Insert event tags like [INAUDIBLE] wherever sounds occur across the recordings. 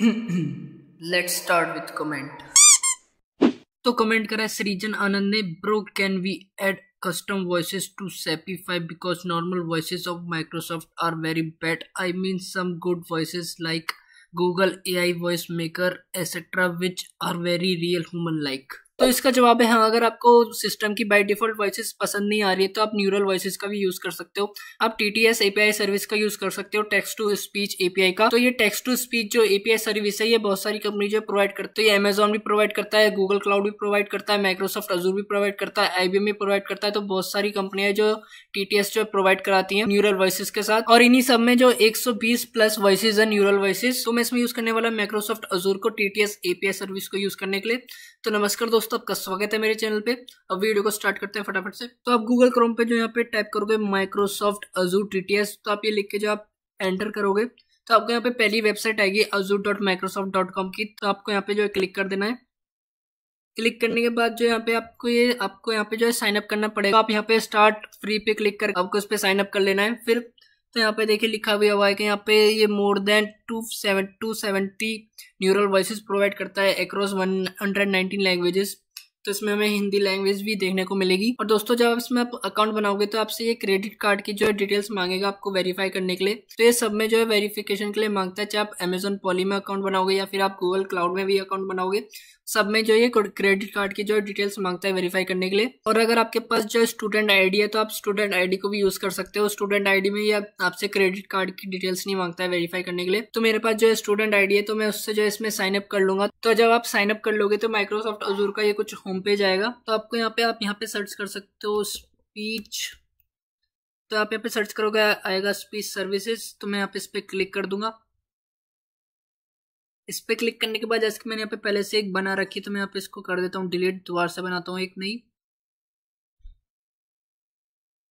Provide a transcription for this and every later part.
[CLEARS THROAT] Let's start with comment. So comment है सृजन आनंद Bro, can we add custom voices to Sapify because normal voices of Microsoft are very bad. I mean, some good voices like Google AI Voice Maker, etc., which are very real human like. तो इसका जवाब है हाँ अगर आपको system की by default voice पसंद नहीं आ रही है तो आप न्यूरल वॉइस का भी यूज कर सकते हो आप टीटीएस एपीआई सर्विस का यूज कर सकते हो टेक्स्ट टू स्पीच एपीआई का तो ये टेक्स्ट टू स्पीच जो एपीआई सर्विस है ये बहुत सारी कंपनी जो प्रोवाइड करती है अमेजोन भी प्रोवाइड करता है गूगल क्लाउड भी प्रोवाइड करता है माइक्रोसॉफ्ट अजूर भी प्रोवाइड करता है आईबीएम भी प्रोवाइड करता है तो बहुत सारी कंपनियां जो टीटीएस जो प्रोवाइड कराती है न्यूरल वॉइस के साथ और इन्हीं सब में जो बीस प्लस वॉइस है न्यूरल वॉइस तो मैं इसमें यूज करने वाला माइक्रोसॉफ्ट अजूर को टीटीएस एपीआई सर्विस को यूज करने के लिए तो नमस्कार दोस्तों आपका स्वागत है मेरे चैनल पे अब वीडियो को स्टार्ट करते हैं फटाफट से तो आप गूगल क्रोम पे जो यहाँ पे टाइप करोगे माइक्रोसॉफ्ट अजू एस तो आप ये लिख के जो आप एंटर करोगे तो आपको यहाँ पे पहली वेबसाइट आएगी अजू डॉट माइक्रोसॉफ्ट डॉट कॉम की तो आपको यहाँ पे जो है क्लिक कर देना है क्लिक करने के बाद जो यहाँ पे आपको ये आपको यहाँ पे जो है साइन अप करना पड़ेगा आप यहाँ पे स्टार्ट फ्री पे क्लिक कर आपको उस पर साइन अप कर लेना है फिर तो यहाँ पे देखिए लिखा भी हुआ है कि यहाँ पे ये more than two seven two seventy neural voice provide करता है across one hundred nineteen languages तो इसमें हमें हिंदी लैंग्वेज भी देखने को मिलेगी और दोस्तों जब आप इसमें आप अकाउंट बनाओगे तो आपसे ये क्रेडिट कार्ड की जो है डिटेल्स मांगेगा आपको वेरीफाई करने के लिए तो ये सब में जो है वेरीफिकेशन के लिए मांगता है चाहे आप अमेजोन पॉली में अकाउंट बनाओगे या फिर आप गूगल क्लाउड में भी अकाउंट बनाओगे सब में जो ये क्रेडिट कार्ड की जो डिटेल्स मांगता है वेरीफाई करने के लिए और अगर आपके पास जो स्टूडेंट आईडी है तो आप स्टूडेंट आईडी को भी यूज कर सकते हो स्टूडेंट आईडी में या आपसे क्रेडिट कार्ड की डिटेल्स नहीं मांगता है वेरीफाई करने के लिए तो मेरे पास जो स्टूडेंट आईडी है तो मैं उससे जो इसमें साइन अप कर लूंगा तो जब आप साइन अप कर लोगे तो माइक्रोसॉफ्ट अजूर का ये कुछ होम पेज आएगा तो आपको यहाँ पे आप यहाँ पे सर्च कर सकते हो स्पीच तो आप यहाँ पे सर्च करोगे आएगा स्पीच सर्विसेज तो मैं यहाँ पे इस पर क्लिक कर दूंगा इस पर क्लिक करने के बाद जैसे मैंने यहाँ पे पहले से एक बना रखी तो मैं यहाँ पे इसको कर देता हूँ डिलीट दोबारा से बनाता हूँ एक नई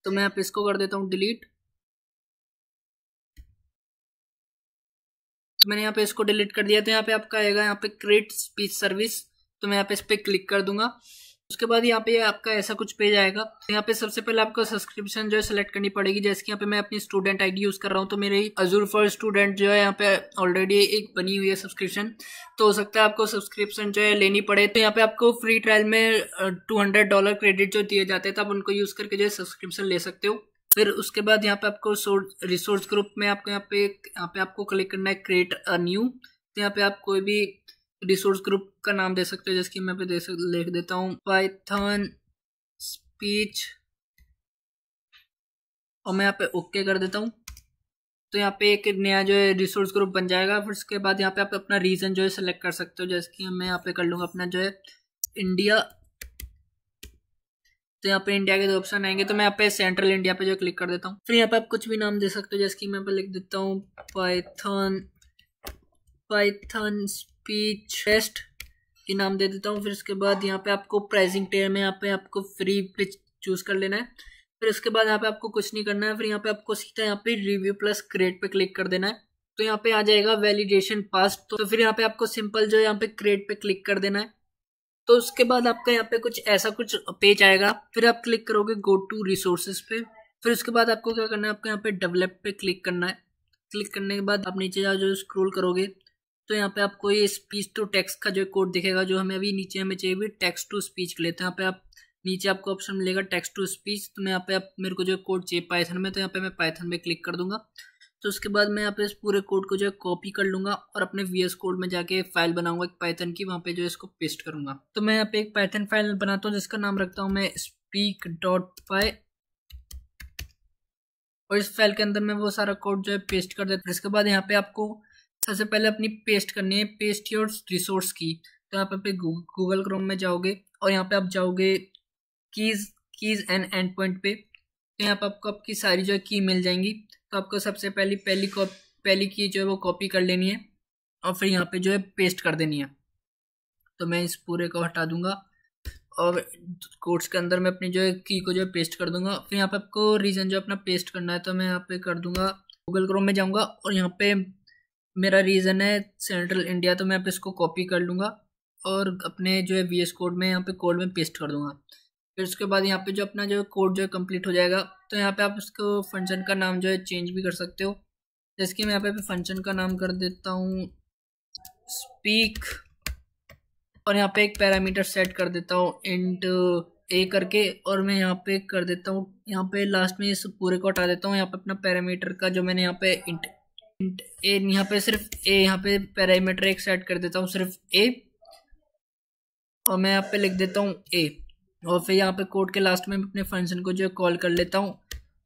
तो मैं यहाँ पे इसको कर देता हूँ डिलीट तो मैंने यहाँ पे इसको डिलीट कर दिया तो यहाँ पे आपका आएगा यहाँ पे क्रिएट स्पीच सर्विस तो मैं यहाँ पे इस पर क्लिक कर दूंगा उसके बाद यहाँ पे आपका ऐसा कुछ पेज आएगा यहाँ पे सबसे पहले आपको सब्सक्रिप्शन जो है सेलेक्ट करनी पड़ेगी जैसे कि यहाँ पे मैं अपनी स्टूडेंट आईडी यूज कर रहा हूँ तो मेरी अजूर फॉर स्टूडेंट जो है यहाँ पे ऑलरेडी एक बनी हुई है सब्सक्रिप्शन तो हो सकता है आपको सब्सक्रिप्शन जो है लेनी पड़े तो यहाँ पे आपको फ्री ट्रायल में टू डॉलर क्रेडिट जो दिए जाते हैं तो आप उनको यूज करके जो है सब्सक्रिप्शन ले सकते हो फिर उसके बाद यहाँ पे आपको रिसोर्स ग्रुप में आपको यहाँ पे यहाँ पे आपको क्लिक करना है क्रिएट अ न्यू तो यहाँ पे आप कोई भी रिसोर्स ग्रुप का नाम दे सकते हो जैसे कि मैं पे दे सक, लिख देता हूँ पाइथन स्पीच और मैं यहाँ पे ओके कर देता हूँ तो यहाँ पे एक नया जो है रिसोर्स ग्रुप बन जाएगा फिर उसके बाद यहाँ पे आप अपना रीज़न जो है सिलेक्ट कर सकते हो जैसे कि मैं यहाँ पे कर लूँगा अपना जो है इंडिया तो यहाँ पे इंडिया के दो ऑप्शन आएंगे तो मैं यहाँ पे सेंट्रल इंडिया पे जो क्लिक कर देता हूँ फिर यहाँ पे आप कुछ भी नाम दे सकते हो जैसे कि मैं यहाँ पे लिख देता हूँ पाइथन पाइथन स्पीच टेस्ट इनाम नाम दे देता हूँ फिर उसके बाद यहाँ पे आपको प्राइसिंग टेयर में यहाँ पे आपको फ्री पे चूज़ कर लेना है फिर उसके बाद यहाँ पे आपको कुछ नहीं करना है फिर यहाँ पे आपको सीधा यहाँ पे रिव्यू प्लस क्रेड पे क्लिक कर देना है तो यहाँ पे आ जाएगा वैलिडेशन पास तो फिर यहाँ पे आपको सिंपल जो यहाँ पे क्रेड पे क्लिक कर देना है तो उसके बाद आपका यहाँ पे कुछ ऐसा कुछ पेज आएगा फिर आप क्लिक करोगे गो टू रिसोर्सेज पे फिर उसके बाद आपको क्या करना है आपको यहाँ पे डेवलप पे क्लिक करना है क्लिक करने के बाद आप नीचे जाओ जो स्क्रोल करोगे तो यहाँ पे आपको ये स्पीच टू टेक्स्ट का जो कोड दिखेगा जो हमें अभी नीचे हमें चाहिए भी टेक्स्ट टू स्पीच के लिए तो यहाँ पे आप नीचे आपको ऑप्शन मिलेगा टेक्स्ट टू स्पीच तो मैं यहाँ पे आप मेरे को जो कोड चाहिए पाइथन में तो यहाँ पे मैं पाइथन में क्लिक कर दूंगा तो उसके बाद मैं यहाँ पे इस पूरे कोड को जो है कॉपी कर लूँगा और अपने वी एस कोड में जाके फाइल बनाऊंगा एक पाइथन की वहाँ पे जो है इसको पेस्ट करूँगा तो मैं यहाँ पे एक पाइथन फाइल बनाता हूँ जिसका नाम रखता हूँ मैं स्पीक डॉट पाई और इस फाइल के अंदर मैं वो सारा कोड जो है पेस्ट कर देता हूँ इसके बाद यहाँ पे आपको सबसे पहले अपनी पेस्ट करनी है पेस्ट योर रिसोर्स की तो यहाँ पे गूगल क्रोम में जाओगे और यहाँ पे आप जाओगे keys keys and end point पे तो यहाँ पे आपको आपकी सारी जो है की मिल जाएंगी तो आपको सबसे पहली पहली कॉप पहली की जो है वो कॉपी कर लेनी है और फिर यहाँ पे जो है पेस्ट कर देनी है तो मैं इस पूरे को हटा दूंगा और कोर्ट्स के अंदर मैं अपनी जो है की को जो है पेस्ट कर दूंगा फिर यहाँ पे आपको रीज़न जो अपना पेस्ट करना है तो मैं यहाँ पे कर दूंगा गूगल क्रोम में जाऊँगा और यहाँ पे मेरा रीज़न है सेंट्रल इंडिया तो मैं आप इसको कॉपी कर लूँगा और अपने जो है वी एस कोड में यहाँ पे कोड में पेस्ट कर दूँगा फिर उसके बाद यहाँ पे जो अपना जो कोड जो है कम्प्लीट हो जाएगा तो यहाँ पे आप उसको फंक्शन का नाम जो है चेंज भी कर सकते हो जैसे कि मैं यहाँ पे फंक्शन का नाम कर देता हूँ स्पीक और यहाँ पे एक पैरामीटर सेट कर देता हूँ इंट ए करके और मैं यहाँ पे कर देता हूँ यहाँ पे लास्ट में इस पूरे को हटा देता हूँ यहाँ पे अपना पैरामीटर का जो मैंने यहाँ पे इंट इंट ए यहाँ पे सिर्फ ए यहाँ पे पैरामीटर एक सेट कर देता हूँ सिर्फ ए और मैं यहाँ पे लिख देता हूँ ए और फिर यहाँ पे कोड के लास्ट में अपने फंक्शन को जो है कॉल कर लेता हूँ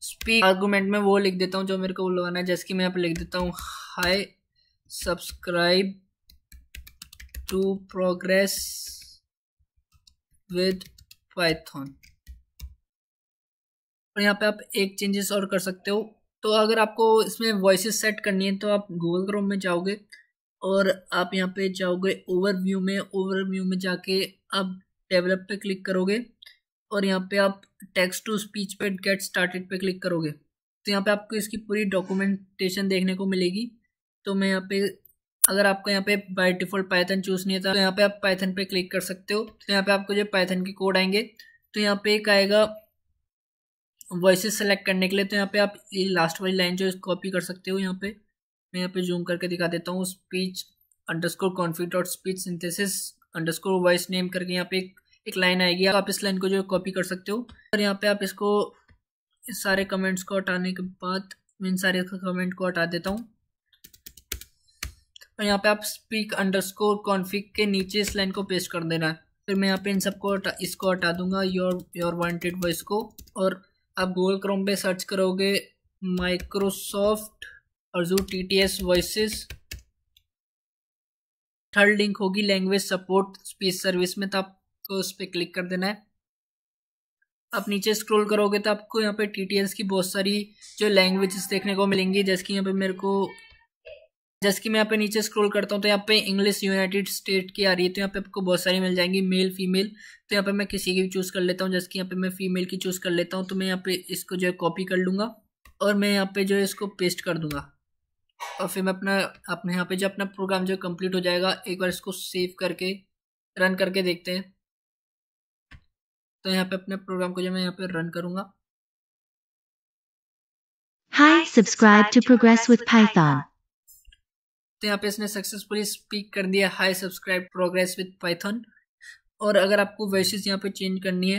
स्पीक आर्गूमेंट में वो लिख देता हूँ जो मेरे को बुलवाना है जैसे कि मैं यहाँ पे लिख देता हूँ hi subscribe to progress with Python और यहाँ पे आप एक चेंजेस और कर सकते हो तो अगर आपको इसमें वॉइस सेट करनी है तो आप गूगल क्रोम में जाओगे और आप यहाँ पे जाओगे ओवरव्यू में ओवरव्यू में जाके आप डेवलप पे क्लिक करोगे और यहाँ पे आप टेक्स्ट टू स्पीच पे गेट स्टार्टेड पे क्लिक करोगे तो यहाँ पे आपको इसकी पूरी डॉक्यूमेंटेशन देखने को मिलेगी तो मैं यहाँ पे अगर आपको यहाँ पे बाय डिफ़ॉल्ट पाइथन चूज़ नहीं था तो यहाँ पे आप पाइथन पे क्लिक कर सकते हो तो यहाँ पे आपको जो पाइथन के कोड आएंगे तो यहाँ पे एक आएगा वॉइस सेलेक्ट करने के लिए तो यहाँ पे आप ये लास्ट वाली लाइन जो कॉपी कर सकते हो यहाँ पे मैं यहाँ पे जूम करके दिखा देता हूँ speech underscore config dot speech synthesis underscore voice name करके यहाँ पे एक, एक लाइन आएगी आप इस लाइन को जो कॉपी कर सकते हो और यहाँ पे आप इसको इस सारे कमेंट्स को हटाने के बाद मैं इन सारे कमेंट को हटा देता हूँ और यहाँ पे आप स्पीक अंडरस्कोर कॉन्फिक के नीचे इस लाइन को पेस्ट कर देना है फिर मैं यहाँ पे इन सबको इसको हटा दूंगा योर योर वांटेड वॉइस को और आप गूगल क्रोम पे सर्च करोगे माइक्रोसॉफ्ट और जो T T S voice third link होगी लैंग्वेज सपोर्ट स्पीच सर्विस में तो आपको उस पर क्लिक कर देना है आप नीचे स्क्रॉल करोगे तो आपको यहाँ पे टी टी एस की बहुत सारी जो लैंग्वेजेस देखने को मिलेंगी जैसे कि यहाँ पे मेरे को जैसे कि मैं यहाँ पे नीचे स्क्रॉल करता हूँ तो यहाँ पे इंग्लिश यूनाइटेड स्टेट की आ रही है तो यहाँ पे आपको बहुत सारी मिल जाएंगी मेल फीमेल तो यहाँ पे मैं किसी की भी चूज़ कर लेता हूँ जैसे कि यहाँ पे मैं फीमेल की चूज़ कर लेता हूँ तो मैं यहाँ पे इसको जो है कॉपी कर लूँगा और मैं यहाँ पे जो है इसको पेस्ट कर दूँगा और फिर मैं अपना अपने यहाँ पे जो अपना प्रोग्राम जो कम्प्लीट हो जाएगा एक बार इसको सेव करके रन करके देखते हैं तो यहाँ पे अपने प्रोग्राम को जो मैं यहाँ पे रन करूँगा Hi, subscribe to Progress with Python. तो यहाँ पे इसने सक्सेसफुली स्पीक कर दिया hi subscribe progress with Python और अगर आपको वॉइस यहाँ पे चेंज करनी है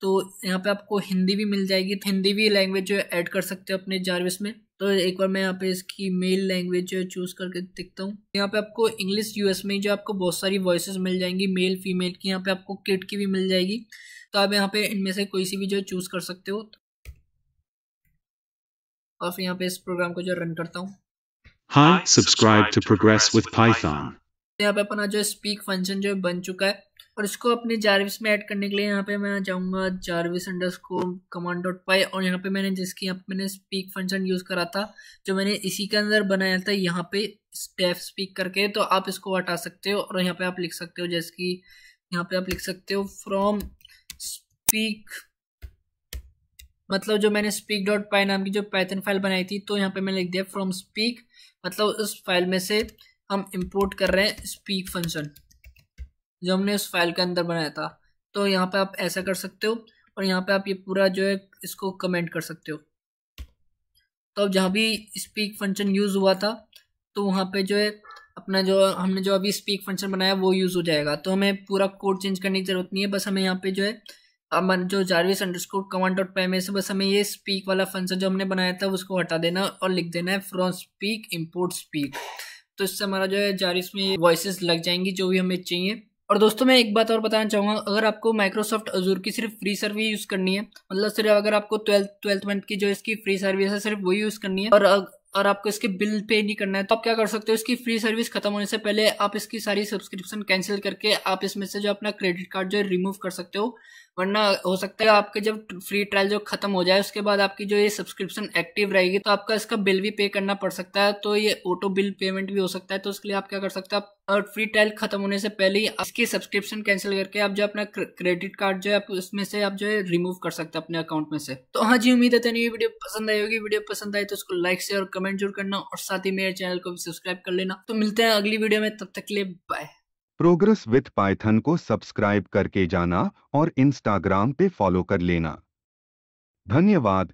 तो यहाँ पे आपको हिंदी भी मिल जाएगी तो हिंदी भी लैंग्वेज जो ऐड कर सकते हो अपने जारविस में तो एक बार मैं यहाँ पे इसकी मेल लैंग्वेज जो चूज़ करके दिखता हूँ यहाँ पे आपको इंग्लिश यूएस में जो आपको बहुत सारी वॉइस मिल जाएंगी मेल फीमेल की यहाँ पे आपको किट की भी मिल जाएगी तो आप यहाँ पे इनमें से कोई सी भी जो चूज़ कर सकते हो और तो फिर यहाँ पे इस प्रोग्राम को जो रन करता हूँ हाँ subscribe to Progress with Python. यहाँ पे अपना जो speak फंक्शन जो बन चुका है और इसको अपने जारविस में ऐड करने के लिए यहाँ पे मैं जाऊँगा Jarvis underscore command dot py और यहाँ पे मैंने जिसकी यहाँ पे मैंने स्पीक फंक्शन यूज़ करा था जो मैंने इसी के अंदर बनाया था यहाँ पे स्टेफ स्पीक करके तो आप इसको हटा सकते हो और यहाँ पे आप लिख सकते हो जैसे कि यहाँ पे आप लिख सकते हो फ्रॉम स्पीक मतलब जो मैंने स्पीक डॉट पाई नाम की जो पैथन फाइल बनाई थी तो यहाँ पे मैंने लिख दिया फ्रॉम स्पीक मतलब उस फाइल में से हम इम्पोर्ट कर रहे हैं स्पीक फंक्शन जो हमने उस फाइल के अंदर बनाया था तो यहाँ पे आप ऐसा कर सकते हो और यहाँ पे आप ये पूरा जो है इसको कमेंट कर सकते हो तो अब जहाँ भी स्पीक फंक्शन यूज़ हुआ था तो वहाँ पर जो है अपना जो हमने जो अभी स्पीक फंक्शन बनाया वो यूज़ हो जाएगा तो हमें पूरा कोड चेंज करने की ज़रूरत नहीं है बस हमें यहाँ पर जो है हमारे जो जारविस अंडरस्कोर कमांड डॉट पैम से बस हमें ये स्पीक वाला फंक्शन जो हमने बनाया था उसको हटा देना और लिख देना है फ्रॉम स्पीक इम्पोर्ट स्पीक तो इससे हमारा जो है जारविस में वॉइस लग जाएंगी जो भी हमें चाहिए और दोस्तों मैं एक बात और बताना चाहूँगा अगर आपको माइक्रोसॉफ्ट अजूर की सिर्फ फ्री सर्विस यूज़ करनी है मतलब सिर्फ अगर आपको ट्वेल्थ ट्वेल्थ मंथ की जो इसकी फ्री सर्विस है सिर्फ वही यूज़ करनी है और और आपको इसके बिल पे नहीं करना है तो आप क्या कर सकते हो इसकी फ्री सर्विस खत्म होने से पहले आप इसकी सारी सब्सक्रिप्शन कैंसिल करके आप इसमें से जो अपना क्रेडिट कार्ड जो है रिमूव कर सकते हो वरना हो सकता है आपके जब फ्री ट्रायल जो खत्म हो जाए उसके बाद आपकी जो ये सब्सक्रिप्शन एक्टिव रहेगी तो आपका इसका बिल भी पे करना पड़ सकता है तो ये ऑटो बिल पेमेंट भी हो सकता है तो उसके लिए आप क्या कर सकते हैं और फ्री ट्रायल खत्म होने से पहले ही इसकी सब्सक्रिप्शन कैंसिल करके आप जो अपना क्रेडिट कार्ड जो है आप उसमें से आप जो है रिमूव कर सकते हैं अपने अकाउंट में से तो हाँ जी उम्मीद है तेन वीडियो पसंद आई होगी वीडियो पसंद आई तो उसको लाइक से और कमेंट जरूर करना और साथ ही मेरे चैनल को भी सब्सक्राइब कर लेना तो मिलते हैं अगली वीडियो में तब तक के लिए बाय प्रोग्रेस विथ पाइथन को सब्सक्राइब करके जाना और इंस्टाग्राम पे फॉलो कर लेना धन्यवाद